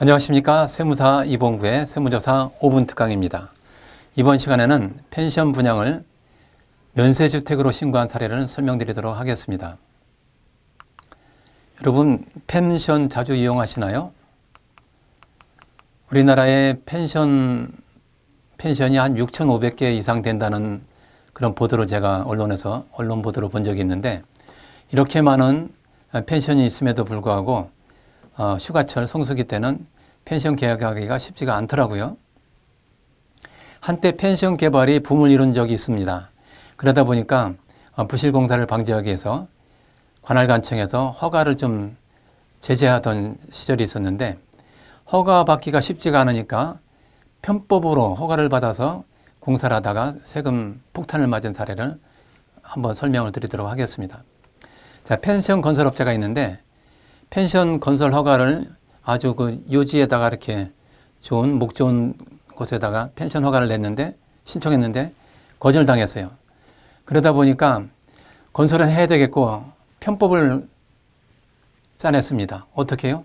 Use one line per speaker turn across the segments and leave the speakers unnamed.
안녕하십니까. 세무사 이봉구의 세무조사 5분 특강입니다. 이번 시간에는 펜션 분양을 면세주택으로 신고한 사례를 설명드리도록 하겠습니다. 여러분, 펜션 자주 이용하시나요? 우리나라의 펜션, 펜션이 한 6,500개 이상 된다는 그런 보도를 제가 언론에서, 언론 보도를 본 적이 있는데, 이렇게 많은 펜션이 있음에도 불구하고 어, 휴가철 성수기 때는 펜션 계약하기가 쉽지가 않더라고요. 한때 펜션 개발이 붐을 이룬 적이 있습니다. 그러다 보니까 어, 부실 공사를 방지하기 위해서 관할관청에서 허가를 좀 제재하던 시절이 있었는데 허가 받기가 쉽지가 않으니까 편법으로 허가를 받아서 공사를 하다가 세금 폭탄을 맞은 사례를 한번 설명을 드리도록 하겠습니다. 자, 펜션 건설업자가 있는데 펜션 건설 허가를 아주 그 요지에다가 이렇게 좋은 목 좋은 곳에다가 펜션 허가를 냈는데 신청했는데 거절당했어요. 그러다 보니까 건설은 해야 되겠고 편법을 짜냈습니다. 어떻게 해요?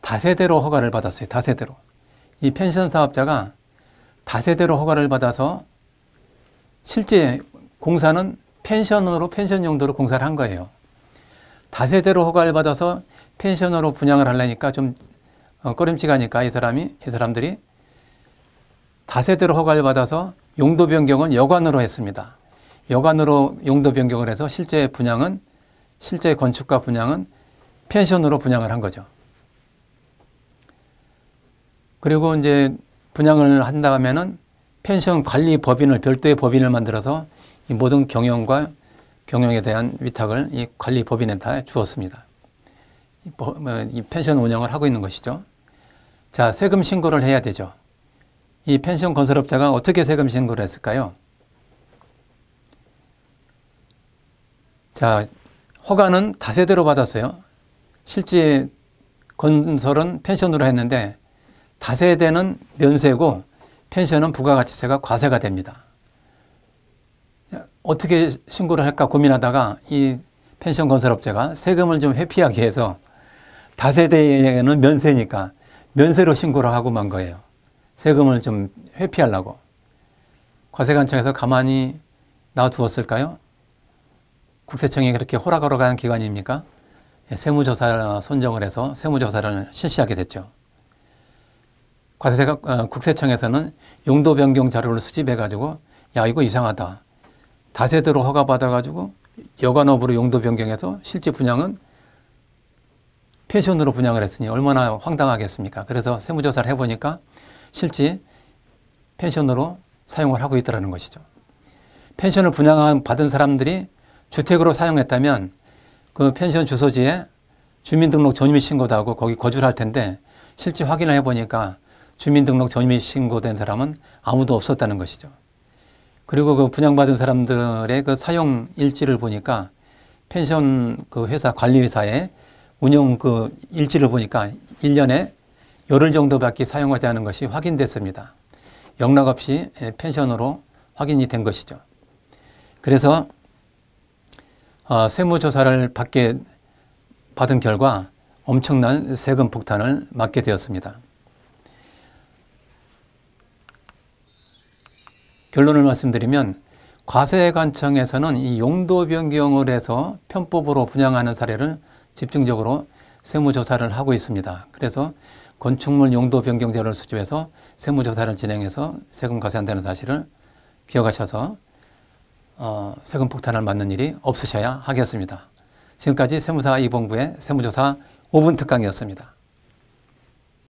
다세대로 허가를 받았어요. 다세대로. 이 펜션 사업자가 다세대로 허가를 받아서 실제 공사는 펜션으로 펜션 용도로 공사를 한 거예요. 다세대로 허가를 받아서 펜션으로 분양을 하려니까 좀 어, 꺼림칙하니까 이 사람이 이 사람들이 다세대로 허가를 받아서 용도 변경을 여관으로 했습니다. 여관으로 용도 변경을 해서 실제 분양은 실제 건축가 분양은 펜션으로 분양을 한 거죠. 그리고 이제 분양을 한다면은 펜션 관리 법인을 별도의 법인을 만들어서 모든 경영과 경영에 대한 위탁을 이 관리 법인에 다 주었습니다. 뭐, 이 펜션 운영을 하고 있는 것이죠. 자, 세금 신고를 해야 되죠. 이 펜션 건설업자가 어떻게 세금 신고를 했을까요? 자, 허가는 다세대로 받았어요. 실제 건설은 펜션으로 했는데 다세대는 면세고 펜션은 부가가치세가 과세가 됩니다. 어떻게 신고를 할까 고민하다가 이 펜션 건설업체가 세금을 좀 회피하기 위해서 다세대에는 면세니까 면세로 신고를 하고 만 거예요. 세금을 좀 회피하려고. 과세관청에서 가만히 놔두었을까요? 국세청이 그렇게 호락호락한 기관입니까? 예, 세무조사 선정을 해서 세무조사를 실시하게 됐죠. 과세가 어, 국세청에서는 용도 변경 자료를 수집해 가지고 야 이거 이상하다. 다세대로 허가받아가지고 여관업으로 용도 변경해서 실제 분양은 펜션으로 분양을 했으니 얼마나 황당하겠습니까? 그래서 세무조사를 해보니까 실제 펜션으로 사용을 하고 있다는 것이죠. 펜션을 분양 받은 사람들이 주택으로 사용했다면 그 펜션 주소지에 주민등록 전입신고도 하고 거기 거주를 할 텐데 실제 확인을 해보니까 주민등록 전입신고된 이 사람은 아무도 없었다는 것이죠. 그리고 그 분양받은 사람들의 그 사용 일지를 보니까 펜션 그 회사 관리회사의 운영 그 일지를 보니까 1년에 열흘 정도밖에 사용하지 않은 것이 확인됐습니다. 영락 없이 예, 펜션으로 확인이 된 것이죠. 그래서 어, 세무조사를 받게 받은 결과 엄청난 세금 폭탄을 맞게 되었습니다. 결론을 말씀드리면 과세관청에서는 이 용도 변경을 해서 편법으로 분양하는 사례를 집중적으로 세무조사를 하고 있습니다. 그래서 건축물 용도 변경자를 수집해서 세무조사를 진행해서 세금 과세한다는 사실을 기억하셔서 어, 세금 폭탄을 맞는 일이 없으셔야 하겠습니다. 지금까지 세무사 이봉구의 세무조사 5분 특강이었습니다.